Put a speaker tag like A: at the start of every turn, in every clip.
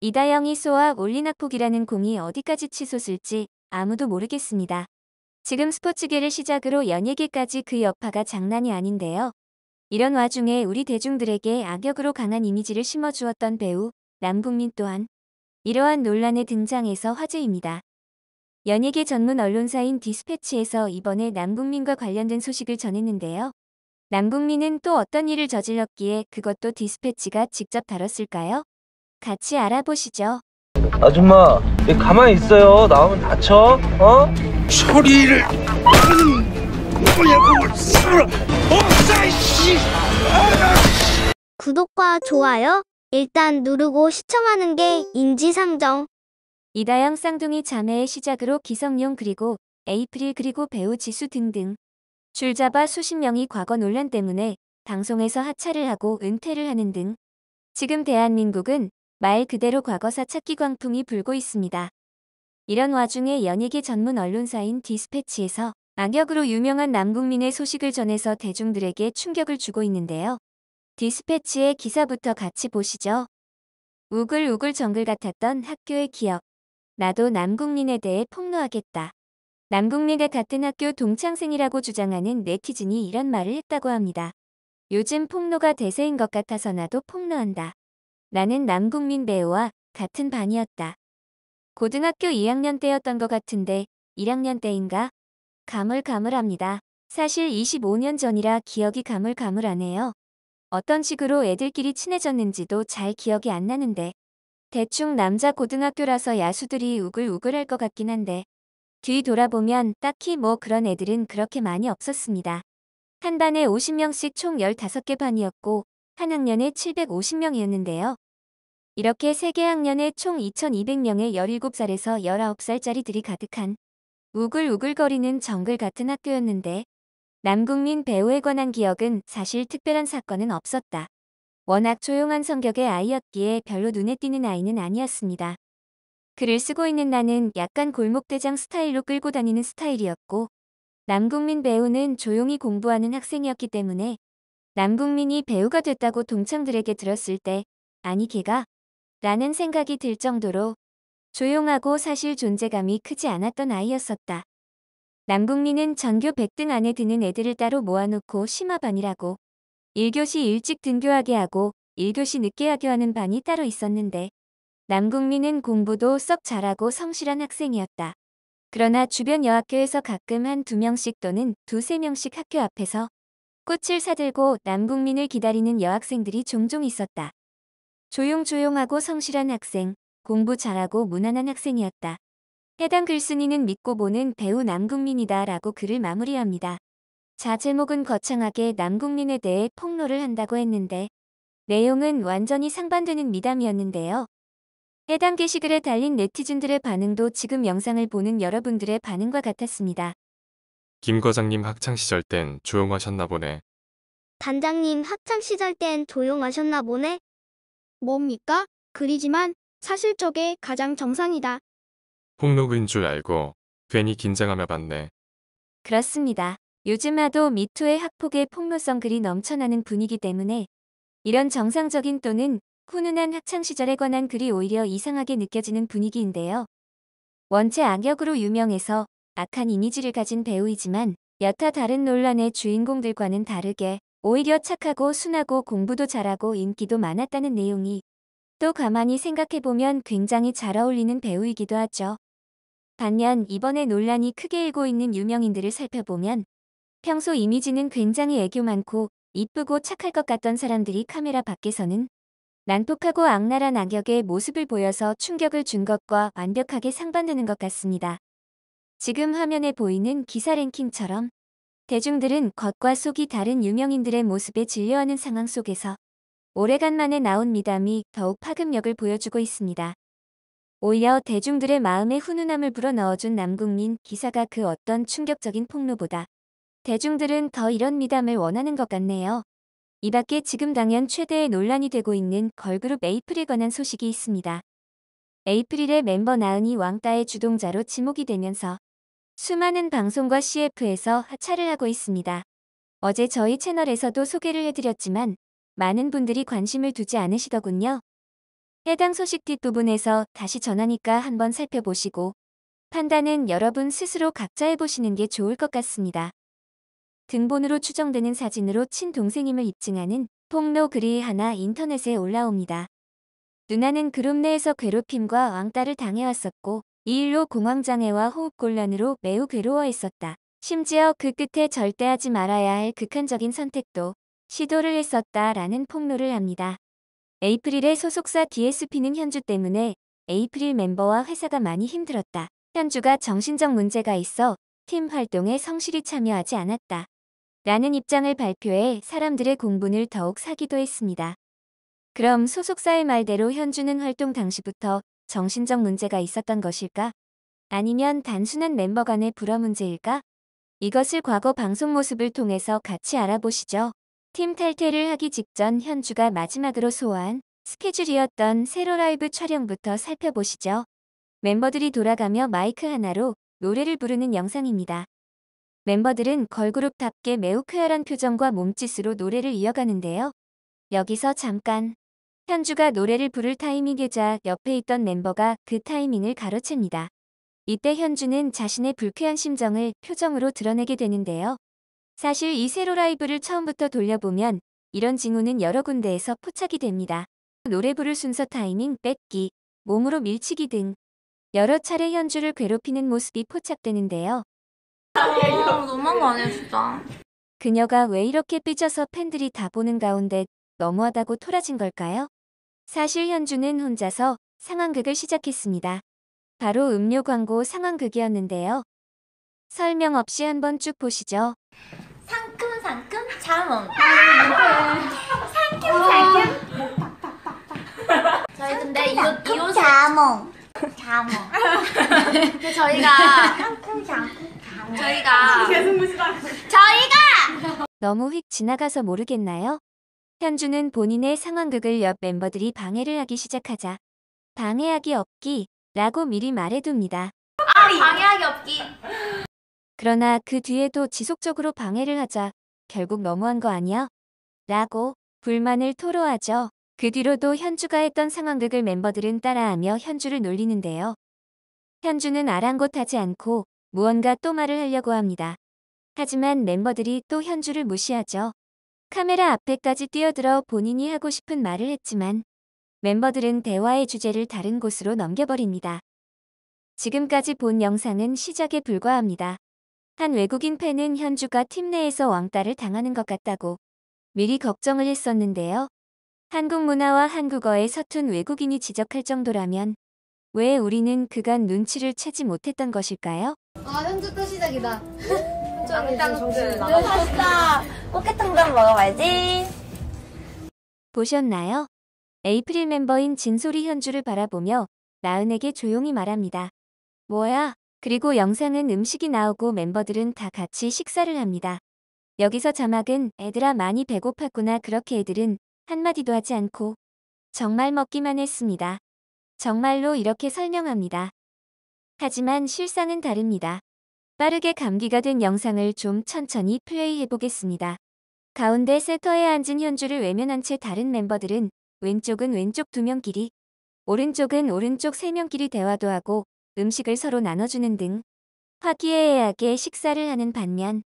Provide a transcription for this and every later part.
A: 이다영이 쏘아 올린 악폭이라는 공이 어디까지 치솟을지 아무도 모르겠습니다. 지금 스포츠계를 시작으로 연예계까지 그 여파가 장난이 아닌데요. 이런 와중에 우리 대중들에게 악역으로 강한 이미지를 심어주었던 배우 남궁민 또한 이러한 논란에 등장해서 화제입니다. 연예계 전문 언론사인 디스패치에서 이번에 남궁민과 관련된 소식을 전했는데요. 남궁민은 또 어떤 일을 저질렀기에 그것도 디스패치가 직접 다뤘을까요? 같이 알아보시죠. 아줌마, 얘 가만히 있어요. 나오면 다쳐. 어? 소리를 뭐냐고 싫어. 없 씨. 구독과 좋아요 일단 누르고 시청하는 게 인지상정. 이다영 쌍둥이 자매의 시작으로 기성용 그리고 에이프릴 그리고 배우 지수 등등 줄잡아 수십 명이 과거 논란 때문에 방송에서 하차를 하고 은퇴를 하는 등 지금 대한민국은 말 그대로 과거사 찾기 광풍이 불고 있습니다. 이런 와중에 연예계 전문 언론사인 디스패치에서 악역으로 유명한 남국민의 소식을 전해서 대중들에게 충격을 주고 있는데요. 디스패치의 기사부터 같이 보시죠. 우글우글 정글 같았던 학교의 기억. 나도 남국민에 대해 폭로하겠다. 남국민과 같은 학교 동창생이라고 주장하는 네티즌이 이런 말을 했다고 합니다. 요즘 폭로가 대세인 것 같아서 나도 폭로한다. 나는 남국민 배우와 같은 반이었다. 고등학교 2학년 때였던 것 같은데 1학년 때인가? 가물가물합니다. 사실 25년 전이라 기억이 가물가물하네요. 어떤 식으로 애들끼리 친해졌는지도 잘 기억이 안 나는데. 대충 남자 고등학교라서 야수들이 우글우글할 것 같긴 한데. 뒤 돌아보면 딱히 뭐 그런 애들은 그렇게 많이 없었습니다. 한 반에 50명씩 총 15개 반이었고 한 학년에 750명이었는데요. 이렇게 세계 학년에 총 2,200명의 17살에서 19살짜리들이 가득한 우글우글거리는 정글 같은 학교였는데 남국민 배우에 관한 기억은 사실 특별한 사건은 없었다. 워낙 조용한 성격의 아이였기에 별로 눈에 띄는 아이는 아니었습니다. 글을 쓰고 있는 나는 약간 골목대장 스타일로 끌고 다니는 스타일이었고 남국민 배우는 조용히 공부하는 학생이었기 때문에 남국민이 배우가 됐다고 동창들에게 들었을 때 아니 걔가 라는 생각이 들 정도로 조용하고 사실 존재감이 크지 않았던 아이였었다. 남북미는 전교 100등 안에 드는 애들을 따로 모아놓고 심화반이라고 1교시 일찍 등교하게 하고 1교시 늦게 하게 하는 반이 따로 있었는데 남국민은 공부도 썩 잘하고 성실한 학생이었다. 그러나 주변 여학교에서 가끔 한 두 명씩 또는 두 세 명씩 학교 앞에서 꽃을 사들고 남국민을 기다리는 여학생들이 종종 있었다. 조용조용하고 성실한 학생, 공부 잘하고 무난한 학생이었다. 해당 글쓴이는 믿고 보는 배우 남국민이다 라고 글을 마무리합니다. 자 제목은 거창하게 남국민에 대해 폭로를 한다고 했는데 내용은 완전히 상반되는 미담이었는데요. 해당 게시글에 달린 네티즌들의 반응도 지금 영상을 보는 여러분들의 반응과 같았습니다. 김 과장님 학창시절 땐 조용하셨나 보네. 단장님 학창시절 땐 조용하셨나 보네? 뭡니까? 그리지만 사실 저에 가장 정상이다. 폭로인 줄 알고 괜히 긴장하며 봤네. 그렇습니다. 요즘 하도 미투의 학폭의 폭로성 글이 넘쳐나는 분위기 때문에 이런 정상적인 또는 훈훈한 학창시절에 관한 글이 오히려 이상하게 느껴지는 분위기인데요. 원체 악역으로 유명해서 악한 이미지를 가진 배우이지만 여타 다른 논란의 주인공들과는 다르게 오히려 착하고 순하고 공부도 잘하고 인기도 많았다는 내용이 또 가만히 생각해보면 굉장히 잘 어울리는 배우이기도 하죠. 반면 이번에 논란이 크게 일고 있는 유명인들을 살펴보면 평소 이미지는 굉장히 애교 많고 이쁘고 착할 것 같던 사람들이 카메라 밖에서는 난폭하고 악랄한 악역의 모습을 보여서 충격을 준 것과 완벽하게 상반되는 것 같습니다. 지금 화면에 보이는 기사 랭킹처럼 대중들은 겉과 속이 다른 유명인들의 모습에 진려하는 상황 속에서 오래간만에 나온 미담이 더욱 파급력을 보여주고 있습니다. 오히려 대중들의 마음에 훈훈함을 불어넣어준 남궁민 기사가 그 어떤 충격적인 폭로보다 대중들은 더 이런 미담을 원하는 것 같네요. 이 밖에 지금 당연 최대의 논란이 되고 있는 걸그룹 에이프릴에 관한 소식이 있습니다. 에이프릴의 멤버 나은이 왕따의 주동자로 지목이 되면서 수많은 방송과 CF에서 하차를 하고 있습니다. 어제 저희 채널에서도 소개를 해드렸지만 많은 분들이 관심을 두지 않으시더군요. 해당 소식 뒷부분에서 다시 전하니까 한번 살펴보시고 판단은 여러분 스스로 각자 해보시는 게 좋을 것 같습니다. 등본으로 추정되는 사진으로 친동생임을 입증하는 폭로 글이 하나 인터넷에 올라옵니다. 누나는 그룹 내에서 괴롭힘과 왕따를 당해왔었고 이 일로 공황장애와 호흡곤란으로 매우 괴로워했었다. 심지어 그 끝에 절대 하지 말아야 할 극한적인 선택도 시도를 했었다라는 폭로를 합니다. 에이프릴의 소속사 DSP는 현주 때문에 에이프릴 멤버와 회사가 많이 힘들었다. 현주가 정신적 문제가 있어 팀 활동에 성실히 참여하지 않았다. 라는 입장을 발표해 사람들의 공분을 더욱 사기도 했습니다. 그럼 소속사의 말대로 현주는 활동 당시부터 정신적 문제가 있었던 것일까? 아니면 단순한 멤버 간의 불화 문제일까? 이것을 과거 방송 모습을 통해서 같이 알아보시죠. 팀 탈퇴를 하기 직전 현주가 마지막으로 소환 스케줄이었던 세로 라이브 촬영부터 살펴보시죠. 멤버들이 돌아가며 마이크 하나로 노래를 부르는 영상입니다. 멤버들은 걸그룹답게 매우 쾌활한 표정과 몸짓으로 노래를 이어가는데요. 여기서 잠깐 현주가 노래를 부를 타이밍이자 옆에 있던 멤버가 그 타이밍을 가로챕니다. 이때 현주는 자신의 불쾌한 심정을 표정으로 드러내게 되는데요. 사실 이 세로 라이브를 처음부터 돌려보면 이런 징후는 여러 군데에서 포착이 됩니다. 노래 부를 순서 타이밍 뺏기, 몸으로 밀치기 등 여러 차례 현주를 괴롭히는 모습이 포착되는데요. 너무한 거 진짜. 그녀가 왜 이렇게 삐져서 팬들이 다 보는 가운데 너무하다고 토라진 걸까요? 사실 현주는 혼자서 상황극을 시작했습니다. 바로 음료 광고 상황극이었는데요. 설명 없이 한번 쭉 보시죠. 상큼상큼 자몽. 상큼상큼. 저희 근데 이옷 자몽. 자몽. 저희가 상큼상큼 자몽. 저희가 저희가 너무 휙 지나가서 모르겠나요? 현주는 본인의 상황극을 옆 멤버들이 방해를 하기 시작하자 방해하기 없기 라고 미리 말해둡니다. 아, 방해하기 없기. 그러나 그 뒤에도 지속적으로 방해를 하자 결국 너무한 거 아니야? 라고 불만을 토로하죠. 그 뒤로도 현주가 했던 상황극을 멤버들은 따라하며 현주를 놀리는데요. 현주는 아랑곳하지 않고 무언가 또 말을 하려고 합니다. 하지만 멤버들이 또 현주를 무시하죠. 카메라 앞에까지 뛰어들어 본인이 하고 싶은 말을 했지만 멤버들은 대화의 주제를 다른 곳으로 넘겨버립니다. 지금까지 본 영상은 시작에 불과합니다. 한 외국인 팬은 현주가 팀 내에서 왕따를 당하는 것 같다고 미리 걱정을 했었는데요. 한국 문화와 한국어에 서툰 외국인이 지적할 정도라면 왜 우리는 그간 눈치를 채지 못했던 것일까요? 아 현주 또 시작이다. 늦었다. 아, 그 꽃게탕도 먹어봐야지. 보셨나요? 에이프릴 멤버인 진솔이 현주를 바라보며 나은에게 조용히 말합니다. 뭐야? 그리고 영상은 음식이 나오고 멤버들은 다 같이 식사를 합니다. 여기서 자막은 애들아 많이 배고팠구나 그렇게 애들은 한마디도 하지 않고 정말 먹기만 했습니다. 정말로 이렇게 설명합니다. 하지만 실상은 다릅니다. 빠르게 감기가 된 영상을 좀 천천히 플레이해보겠습니다. 가운데 센터에 앉은 현주를 외면한 채 다른 멤버들은 왼쪽은 왼쪽 두명끼리 오른쪽은 오른쪽 세명끼리 대화도 하고 음식을 서로 나눠주는 등 화기애애하게 식사를 하는 반면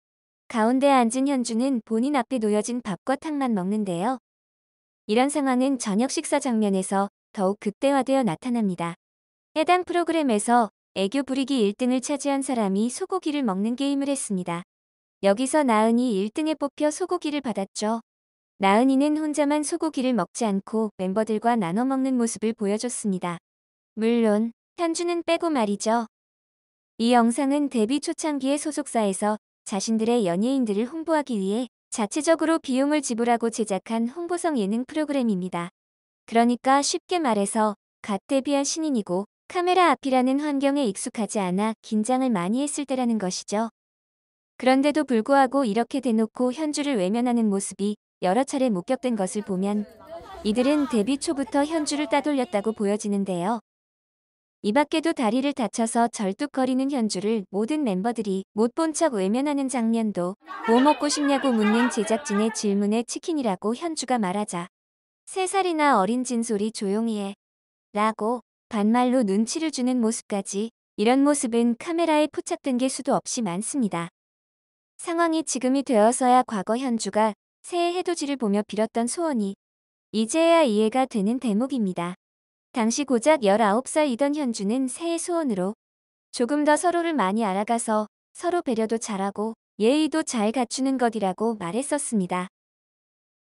A: 가운데 앉은 현주는 본인 앞에 놓여진 밥과 탕만 먹는데요. 이런 상황은 저녁 식사 장면에서 더욱 극대화되어 나타납니다. 해당 프로그램에서 애교 부리기 1등을 차지한 사람이 소고기를 먹는 게임을 했습니다. 여기서 나은이 1등에 뽑혀 소고기를 받았죠. 나은이는 혼자만 소고기를 먹지 않고 멤버들과 나눠 먹는 모습을 보여줬습니다. 물론 현주는 빼고 말이죠. 이 영상은 데뷔 초창기의 소속사에서 자신들의 연예인들을 홍보하기 위해 자체적으로 비용을 지불하고 제작한 홍보성 예능 프로그램입니다. 그러니까 쉽게 말해서 갓 데뷔한 신인이고 카메라 앞이라는 환경에 익숙하지 않아 긴장을 많이 했을 때라는 것이죠. 그런데도 불구하고 이렇게 대놓고 현주를 외면하는 모습이 여러 차례 목격된 것을 보면 이들은 데뷔 초부터 현주를 따돌렸다고 보여지는데요. 이 밖에도 다리를 다쳐서 절뚝거리는 현주를 모든 멤버들이 못 본 척 외면하는 장면도 뭐 먹고 싶냐고 묻는 제작진의 질문에 치킨이라고 현주가 말하자 세살이나 어린 진솔이 조용히 해 라고 반말로 눈치를 주는 모습까지 이런 모습은 카메라에 포착된 게 수도 없이 많습니다. 상황이 지금이 되어서야 과거 현주가 새해 해돋이를 보며 빌었던 소원이 이제야 이해가 되는 대목입니다. 당시 고작 19살이던 현주는 새해 소원으로 조금 더 서로를 많이 알아가서 서로 배려도 잘하고 예의도 잘 갖추는 것이라고 말했었습니다.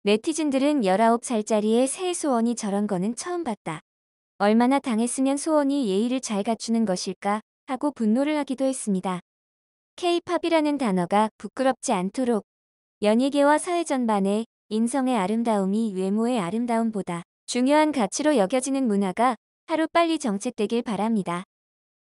A: 네티즌들은 19살짜리의 새해 소원이 저런 거는 처음 봤다. 얼마나 당했으면 소원이 예의를 잘 갖추는 것일까 하고 분노를 하기도 했습니다. K-팝이라는 단어가 부끄럽지 않도록 연예계와 사회 전반에 인성의 아름다움이 외모의 아름다움보다 중요한 가치로 여겨지는 문화가 하루빨리 정책되길 바랍니다.